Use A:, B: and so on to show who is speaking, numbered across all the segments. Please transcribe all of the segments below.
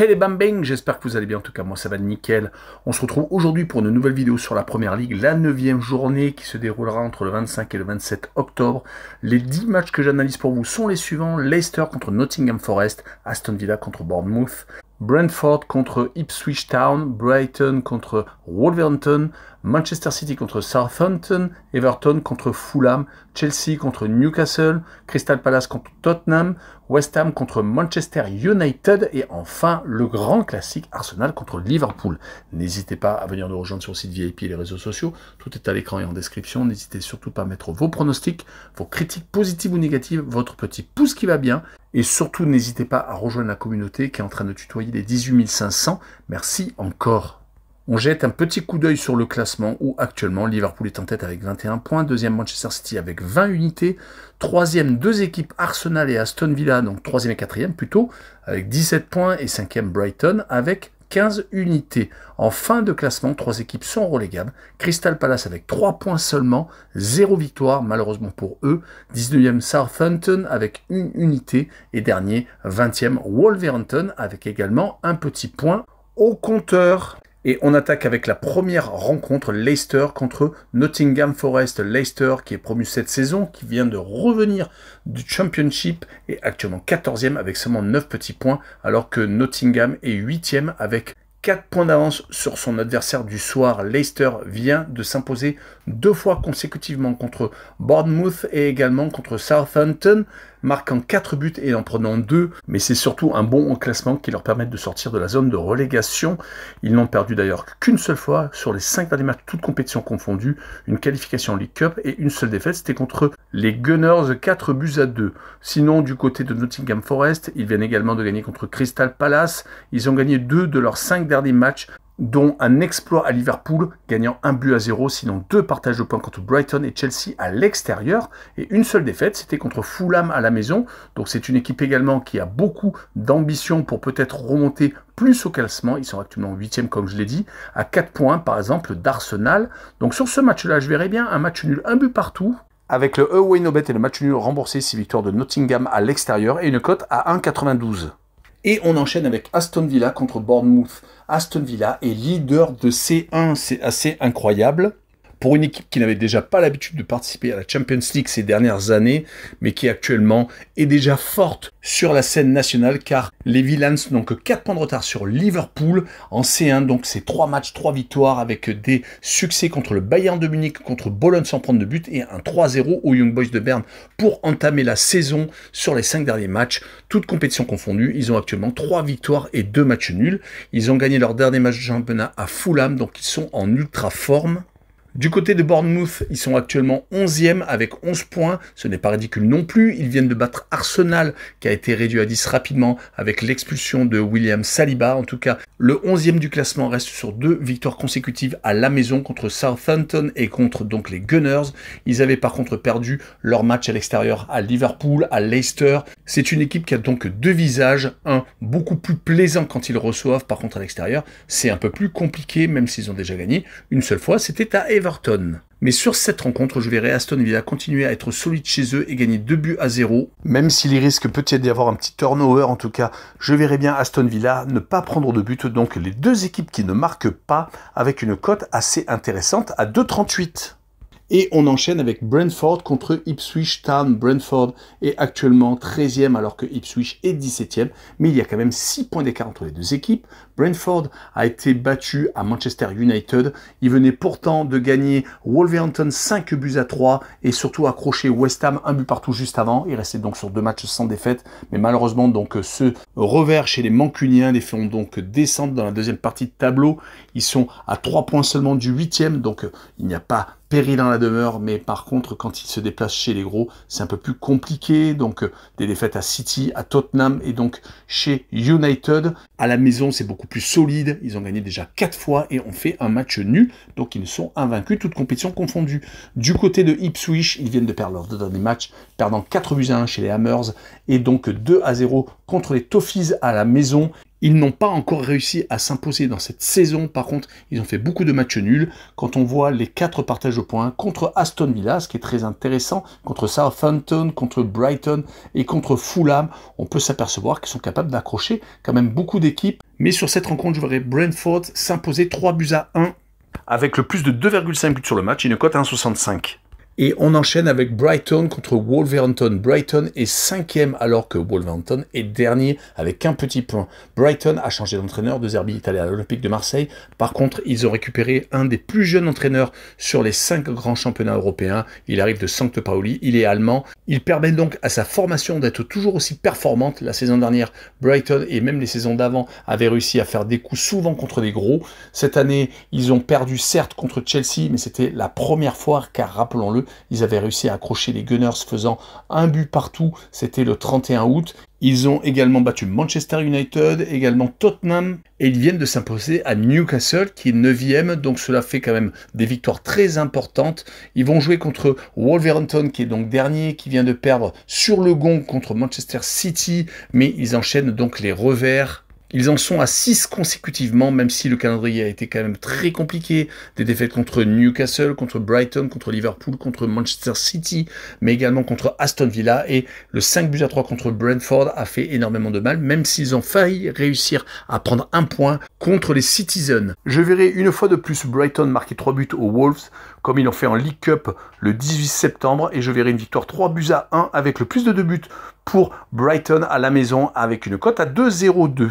A: Hey les bang, j'espère que vous allez bien, en tout cas moi ça va nickel. On se retrouve aujourd'hui pour une nouvelle vidéo sur la Première Ligue, la 9 journée qui se déroulera entre le 25 et le 27 octobre. Les 10 matchs que j'analyse pour vous sont les suivants, Leicester contre Nottingham Forest, Aston Villa contre Bournemouth, Brentford contre Ipswich Town, Brighton contre Wolverhampton, Manchester City contre Southampton, Everton contre Fulham, Chelsea contre Newcastle, Crystal Palace contre Tottenham, West Ham contre Manchester United et enfin le grand classique Arsenal contre Liverpool. N'hésitez pas à venir nous rejoindre sur le site VIP et les réseaux sociaux. Tout est à l'écran et en description. N'hésitez surtout pas à mettre vos pronostics, vos critiques positives ou négatives, votre petit pouce qui va bien et surtout, n'hésitez pas à rejoindre la communauté qui est en train de tutoyer les 18 500. Merci encore. On jette un petit coup d'œil sur le classement où actuellement Liverpool est en tête avec 21 points, deuxième Manchester City avec 20 unités, troisième deux équipes Arsenal et Aston Villa, donc troisième et quatrième plutôt, avec 17 points et cinquième Brighton avec 15 unités. En fin de classement, trois équipes sont relégables. Crystal Palace avec 3 points seulement, 0 victoire malheureusement pour eux. 19e Southampton avec une unité et dernier 20e Wolverhampton avec également un petit point au compteur. Et on attaque avec la première rencontre, Leicester contre Nottingham Forest. Leicester qui est promu cette saison, qui vient de revenir du Championship et actuellement 14e avec seulement 9 petits points, alors que Nottingham est 8e avec 4 points d'avance sur son adversaire du soir. Leicester vient de s'imposer deux fois consécutivement contre Bournemouth et également contre Southampton marquant 4 buts et en prenant 2, mais c'est surtout un bon classement qui leur permet de sortir de la zone de relégation. Ils n'ont perdu d'ailleurs qu'une seule fois sur les 5 derniers matchs, toutes compétitions confondues, une qualification League Cup et une seule défaite, c'était contre les Gunners 4 buts à 2. Sinon, du côté de Nottingham Forest, ils viennent également de gagner contre Crystal Palace, ils ont gagné 2 de leurs 5 derniers matchs, dont un exploit à Liverpool, gagnant un but à zéro, sinon deux partages de points contre Brighton et Chelsea à l'extérieur, et une seule défaite, c'était contre Fulham à la maison. Donc c'est une équipe également qui a beaucoup d'ambition pour peut-être remonter plus au classement. Ils sont actuellement 8e, comme je l'ai dit, à 4 points par exemple d'Arsenal. Donc sur ce match-là, je verrais bien un match nul, un but partout, avec le away no bet et le match nul remboursé, 6 victoire de Nottingham à l'extérieur et une cote à 1,92. Et on enchaîne avec Aston Villa contre Bournemouth. Aston Villa est leader de C1, c'est assez incroyable pour une équipe qui n'avait déjà pas l'habitude de participer à la Champions League ces dernières années, mais qui actuellement est déjà forte sur la scène nationale, car les Villans n'ont que 4 points de retard sur Liverpool en C1, donc c'est 3 matchs, 3 victoires, avec des succès contre le Bayern de Munich, contre Bologne sans prendre de but, et un 3-0 aux Young Boys de Berne pour entamer la saison sur les 5 derniers matchs, toutes compétitions confondues. Ils ont actuellement 3 victoires et 2 matchs nuls. Ils ont gagné leur dernier match de championnat à Fulham, donc ils sont en ultra forme. Du côté de Bournemouth, ils sont actuellement 11e avec 11 points. Ce n'est pas ridicule non plus. Ils viennent de battre Arsenal qui a été réduit à 10 rapidement avec l'expulsion de William Saliba. En tout cas, le 11e du classement reste sur deux victoires consécutives à la maison contre Southampton et contre donc les Gunners. Ils avaient par contre perdu leur match à l'extérieur à Liverpool, à Leicester. C'est une équipe qui a donc deux visages. Un beaucoup plus plaisant quand ils reçoivent. Par contre, à l'extérieur, c'est un peu plus compliqué même s'ils ont déjà gagné. Une seule fois, c'était à mais sur cette rencontre, je verrai Aston Villa continuer à être solide chez eux et gagner 2 buts à 0. Même s'il risque peut-être d'y avoir un petit turnover, en tout cas, je verrai bien Aston Villa ne pas prendre de but. Donc les deux équipes qui ne marquent pas avec une cote assez intéressante à 2,38. Et on enchaîne avec Brentford contre Ipswich Town. Brentford est actuellement 13e alors que Ipswich est 17e. Mais il y a quand même 6 points d'écart entre les deux équipes. Brentford a été battu à Manchester United. Il venait pourtant de gagner Wolverhampton 5 buts à 3 et surtout accrocher West Ham un but partout juste avant. Il restait donc sur deux matchs sans défaite. Mais malheureusement, donc ce revers chez les Mancuniens les font donc descendre dans la deuxième partie de tableau. Ils sont à 3 points seulement du 8e, donc euh, il n'y a pas péril dans la demeure, mais par contre, quand ils se déplacent chez les gros, c'est un peu plus compliqué. Donc euh, des défaites à City, à Tottenham et donc chez United. À la maison, c'est beaucoup plus solide. Ils ont gagné déjà 4 fois et ont fait un match nul, donc ils sont invaincus, toutes compétitions confondues. Du côté de Ipswich, ils viennent de perdre leurs deux derniers matchs, perdant 4 buts à 1 chez les Hammers et donc 2 à 0 contre les Toffees à la maison. Ils n'ont pas encore réussi à s'imposer dans cette saison. Par contre, ils ont fait beaucoup de matchs nuls. Quand on voit les quatre partages de points contre Aston Villa, ce qui est très intéressant, contre Southampton, contre Brighton et contre Fulham, on peut s'apercevoir qu'ils sont capables d'accrocher quand même beaucoup d'équipes. Mais sur cette rencontre, je verrai Brentford s'imposer 3 buts à 1 avec le plus de 2,5 buts sur le match, une cote à 1,65. Et on enchaîne avec Brighton contre Wolverhampton. Brighton est cinquième alors que Wolverhampton est dernier avec un petit point. Brighton a changé d'entraîneur, De Zerbi est allé à l'Olympique de Marseille. Par contre, ils ont récupéré un des plus jeunes entraîneurs sur les cinq grands championnats européens. Il arrive de Sancte Pauli, il est allemand. Il permet donc à sa formation d'être toujours aussi performante. La saison dernière, Brighton et même les saisons d'avant avaient réussi à faire des coups souvent contre des gros. Cette année, ils ont perdu certes contre Chelsea, mais c'était la première fois car rappelons-le, ils avaient réussi à accrocher les Gunners faisant un but partout. C'était le 31 août. Ils ont également battu Manchester United, également Tottenham, et ils viennent de s'imposer à Newcastle, qui est 9 ème donc cela fait quand même des victoires très importantes. Ils vont jouer contre Wolverhampton, qui est donc dernier, qui vient de perdre sur le gong contre Manchester City, mais ils enchaînent donc les revers ils en sont à 6 consécutivement, même si le calendrier a été quand même très compliqué. Des défaites contre Newcastle, contre Brighton, contre Liverpool, contre Manchester City, mais également contre Aston Villa. Et le 5 buts à 3 contre Brentford a fait énormément de mal, même s'ils ont failli réussir à prendre un point contre les Citizens. Je verrai une fois de plus Brighton marquer 3 buts aux Wolves, comme ils l'ont fait en League Cup le 18 septembre, et je verrai une victoire 3 buts à 1 avec le plus de 2 buts pour Brighton à la maison avec une cote à 2-0-2.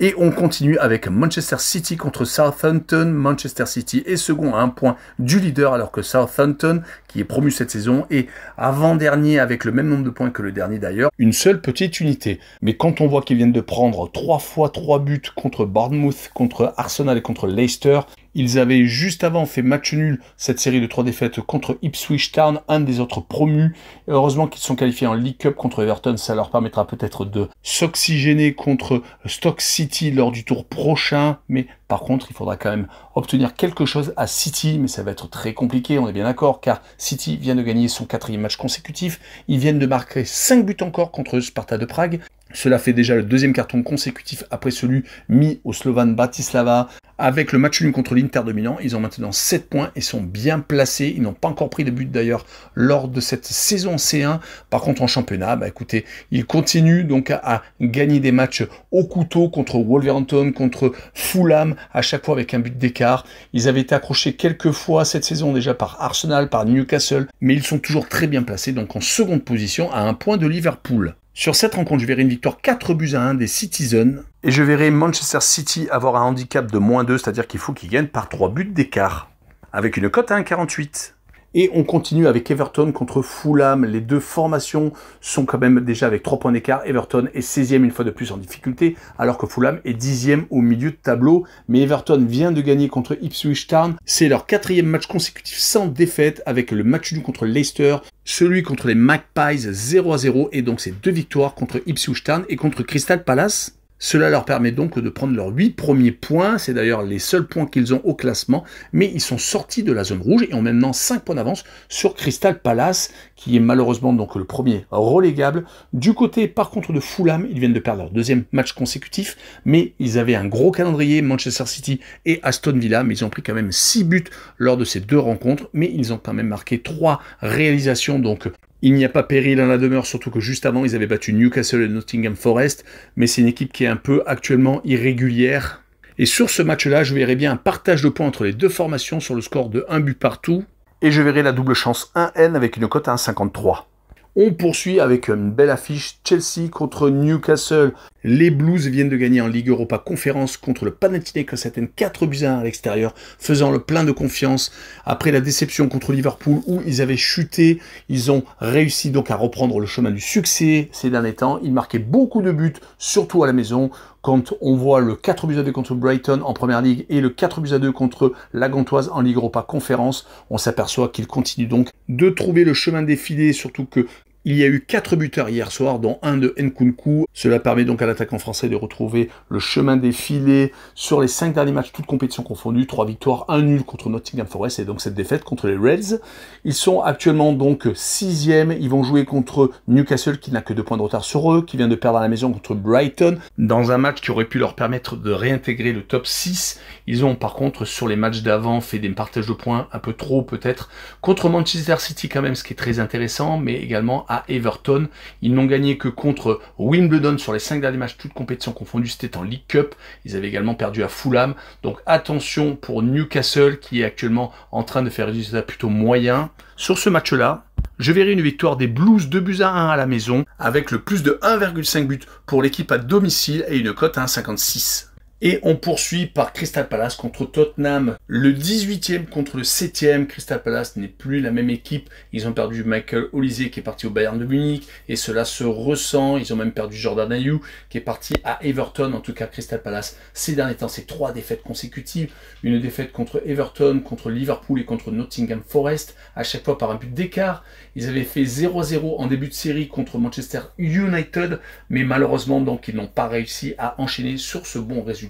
A: Et on continue avec Manchester City contre Southampton. Manchester City est second à un point du leader alors que Southampton, qui est promu cette saison, est avant-dernier avec le même nombre de points que le dernier d'ailleurs. Une seule petite unité. Mais quand on voit qu'ils viennent de prendre 3 fois 3 buts contre Bournemouth, contre Arsenal et contre Leicester, ils avaient juste avant fait match nul cette série de trois défaites contre Ipswich Town, un des autres promus. heureusement qu'ils sont qualifiés en League Cup contre Everton, ça leur permettra peut-être de s'oxygéner contre Stock City lors du tour prochain. Mais par contre, il faudra quand même obtenir quelque chose à City, mais ça va être très compliqué, on est bien d'accord, car City vient de gagner son quatrième match consécutif. Ils viennent de marquer 5 buts encore contre Sparta de Prague. Cela fait déjà le deuxième carton consécutif après celui mis au Slovan Bratislava. Avec le match nul contre l'Inter dominant. ils ont maintenant 7 points et sont bien placés. Ils n'ont pas encore pris de but d'ailleurs lors de cette saison C1. Par contre en championnat, bah écoutez, ils continuent donc à, à gagner des matchs au couteau contre Wolverhampton, contre Fulham, à chaque fois avec un but d'écart. Ils avaient été accrochés quelques fois cette saison déjà par Arsenal, par Newcastle, mais ils sont toujours très bien placés, donc en seconde position à un point de Liverpool. Sur cette rencontre, je verrai une victoire 4 buts à 1 des Citizens. Et je verrai Manchester City avoir un handicap de moins 2, c'est-à-dire qu'il faut qu'il gagne par 3 buts d'écart. Avec une cote à 1,48. Et on continue avec Everton contre Fulham. Les deux formations sont quand même déjà avec 3 points d'écart. Everton est 16e une fois de plus en difficulté, alors que Fulham est 10e au milieu de tableau. Mais Everton vient de gagner contre Ipswich Town. C'est leur quatrième match consécutif sans défaite, avec le match du contre Leicester, celui contre les Magpies 0 à 0, et donc ces deux victoires contre Ipswich Town et contre Crystal Palace. Cela leur permet donc de prendre leurs 8 premiers points, c'est d'ailleurs les seuls points qu'ils ont au classement, mais ils sont sortis de la zone rouge et ont maintenant 5 points d'avance sur Crystal Palace, qui est malheureusement donc le premier relégable. Du côté par contre de Fulham, ils viennent de perdre leur deuxième match consécutif, mais ils avaient un gros calendrier, Manchester City et Aston Villa, mais ils ont pris quand même 6 buts lors de ces deux rencontres, mais ils ont quand même marqué 3 réalisations donc il n'y a pas péril à la demeure, surtout que juste avant, ils avaient battu Newcastle et Nottingham Forest, mais c'est une équipe qui est un peu actuellement irrégulière. Et sur ce match-là, je verrai bien un partage de points entre les deux formations sur le score de 1 but partout. Et je verrai la double chance 1N avec une cote à 1,53. On poursuit avec une belle affiche Chelsea contre Newcastle. Les Blues viennent de gagner en Ligue Europa Conférence contre le Panathinaikos à 4 buts à l'extérieur, faisant le plein de confiance après la déception contre Liverpool où ils avaient chuté. Ils ont réussi donc à reprendre le chemin du succès ces derniers temps. Ils marquaient beaucoup de buts, surtout à la maison quand on voit le 4 buts à 2 contre Brighton en première ligue et le 4 buts à 2 contre la Gantoise en Ligue Europa conférence, on s'aperçoit qu'il continue donc de trouver le chemin défilé, surtout que il y a eu 4 buteurs hier soir, dont un de Nkunku. Cela permet donc à l'attaquant français de retrouver le chemin des filets sur les 5 derniers matchs, toutes compétitions confondues. 3 victoires, 1 nul contre Nottingham Forest et donc cette défaite contre les Reds. Ils sont actuellement donc 6e. Ils vont jouer contre Newcastle qui n'a que 2 points de retard sur eux, qui vient de perdre à la maison contre Brighton dans un match qui aurait pu leur permettre de réintégrer le top 6. Ils ont par contre sur les matchs d'avant fait des partages de points un peu trop peut-être contre Manchester City quand même, ce qui est très intéressant, mais également Everton. Ils n'ont gagné que contre Wimbledon sur les 5 derniers matchs, toutes compétitions confondues, c'était en League Cup. Ils avaient également perdu à Fulham. Donc attention pour Newcastle qui est actuellement en train de faire des résultats plutôt moyens. Sur ce match-là, je verrai une victoire des Blues 2 buts à 1 à la maison, avec le plus de 1,5 but pour l'équipe à domicile et une cote à 1,56. Et on poursuit par Crystal Palace contre Tottenham. Le 18e contre le 7e. Crystal Palace n'est plus la même équipe. Ils ont perdu Michael Olysier qui est parti au Bayern de Munich. Et cela se ressent. Ils ont même perdu Jordan Ayou qui est parti à Everton. En tout cas, Crystal Palace, ces derniers temps, c'est trois défaites consécutives. Une défaite contre Everton, contre Liverpool et contre Nottingham Forest. À chaque fois par un but d'écart. Ils avaient fait 0-0 en début de série contre Manchester United. Mais malheureusement, donc, ils n'ont pas réussi à enchaîner sur ce bon résultat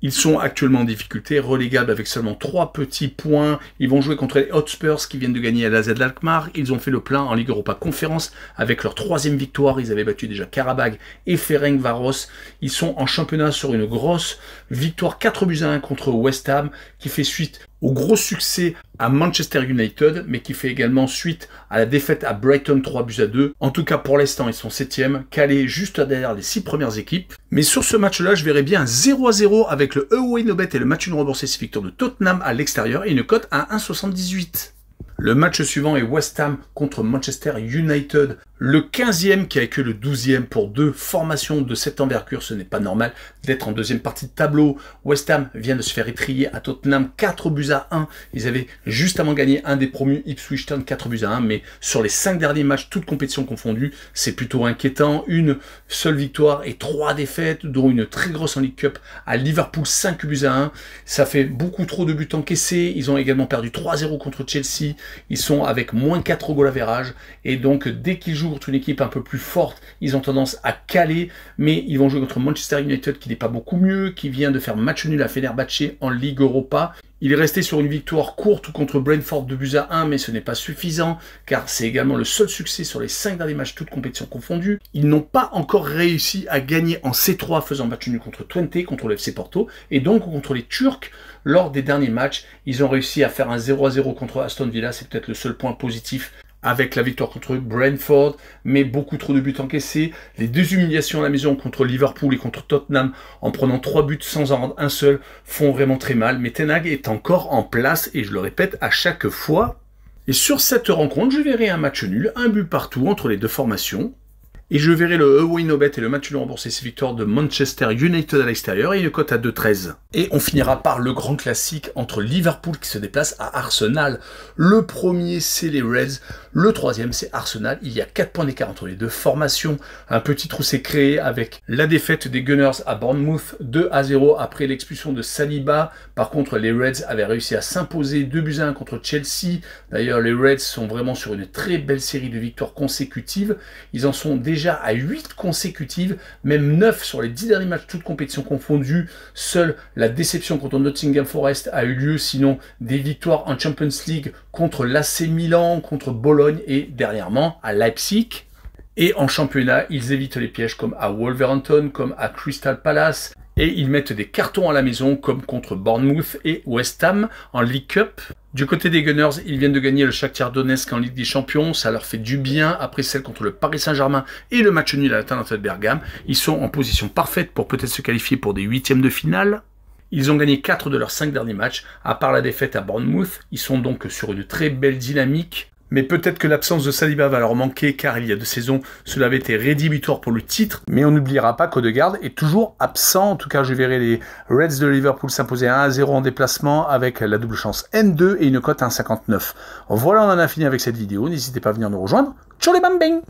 A: ils sont actuellement en difficulté, relégables avec seulement 3 petits points. Ils vont jouer contre les Hotspurs qui viennent de gagner à la Z Alkmaar. Ils ont fait le plein en Ligue Europa Conférence avec leur troisième victoire. Ils avaient battu déjà Karabag et Ferenc Varos. Ils sont en championnat sur une grosse victoire 4 buts à 1 contre West Ham qui fait suite au gros succès à Manchester United, mais qui fait également suite à la défaite à Brighton 3 buts à 2. En tout cas, pour l'instant, ils sont septième, calés juste derrière les six premières équipes. Mais sur ce match-là, je verrais bien un 0 à 0 avec le away et le match une remboursé c'est victoire de Tottenham à l'extérieur et une cote à 1,78. Le match suivant est West Ham contre Manchester United le 15e qui a que le 12e pour deux formations de cette envergure, ce n'est pas normal d'être en deuxième partie de tableau. West Ham vient de se faire étrier à Tottenham 4 buts à 1. Ils avaient juste avant gagné un des promus Ipswich Town 4 buts à 1, mais sur les 5 derniers matchs, toutes compétitions confondues, c'est plutôt inquiétant. Une seule victoire et trois défaites, dont une très grosse en League Cup à Liverpool 5 buts à 1. Ça fait beaucoup trop de buts encaissés. Ils ont également perdu 3-0 contre Chelsea. Ils sont avec moins 4 au goal à et donc dès qu'ils jouent une équipe un peu plus forte, ils ont tendance à caler, mais ils vont jouer contre Manchester United qui n'est pas beaucoup mieux, qui vient de faire match nul à Fenerbahce en Ligue Europa. Il est resté sur une victoire courte contre Brentford de Buza à 1, mais ce n'est pas suffisant, car c'est également le seul succès sur les cinq derniers matchs, toutes compétitions confondues. Ils n'ont pas encore réussi à gagner en C3, faisant match nul contre Twente, contre le FC Porto, et donc contre les Turcs. Lors des derniers matchs, ils ont réussi à faire un 0-0 contre Aston Villa, c'est peut-être le seul point positif avec la victoire contre Brentford, mais beaucoup trop de buts encaissés, les deux humiliations à la maison contre Liverpool et contre Tottenham en prenant trois buts sans en rendre un seul font vraiment très mal, mais Tenag est encore en place et je le répète à chaque fois. Et sur cette rencontre, je verrai un match nul, un but partout entre les deux formations, et je verrai le away e no et le match lui remboursé, c'est victoire de Manchester United à l'extérieur et une cote à 2-13. Et on finira par le grand classique entre Liverpool qui se déplace à Arsenal. Le premier, c'est les Reds. Le troisième, c'est Arsenal. Il y a 4 points d'écart entre les deux formations. Un petit trou s'est créé avec la défaite des Gunners à Bournemouth 2 à 0 après l'expulsion de Saliba. Par contre, les Reds avaient réussi à s'imposer 2 buts 1 contre Chelsea. D'ailleurs, les Reds sont vraiment sur une très belle série de victoires consécutives. Ils en sont déjà à 8 consécutives, même 9 sur les 10 derniers matchs, toutes compétitions confondues. Seule la déception contre Nottingham Forest a eu lieu, sinon des victoires en Champions League contre l'AC Milan, contre Bologne et dernièrement à Leipzig. Et en championnat, ils évitent les pièges comme à Wolverhampton, comme à Crystal Palace et ils mettent des cartons à la maison comme contre Bournemouth et West Ham en League Cup. Du côté des Gunners, ils viennent de gagner le Shakhtar Donetsk en Ligue des Champions, ça leur fait du bien après celle contre le Paris Saint-Germain et le match nul à la de Bergame. Ils sont en position parfaite pour peut-être se qualifier pour des huitièmes de finale. Ils ont gagné 4 de leurs 5 derniers matchs, à part la défaite à Bournemouth. Ils sont donc sur une très belle dynamique mais peut-être que l'absence de Saliba va leur manquer car il y a deux saisons, cela avait été rédhibitoire pour le titre. Mais on n'oubliera pas qu'Odegaard est toujours absent. En tout cas, je verrai les Reds de Liverpool s'imposer 1 à 0 en déplacement avec la double chance N2 et une cote à 1,59. Voilà, on en a fini avec cette vidéo. N'hésitez pas à venir nous rejoindre. Ciao les bambins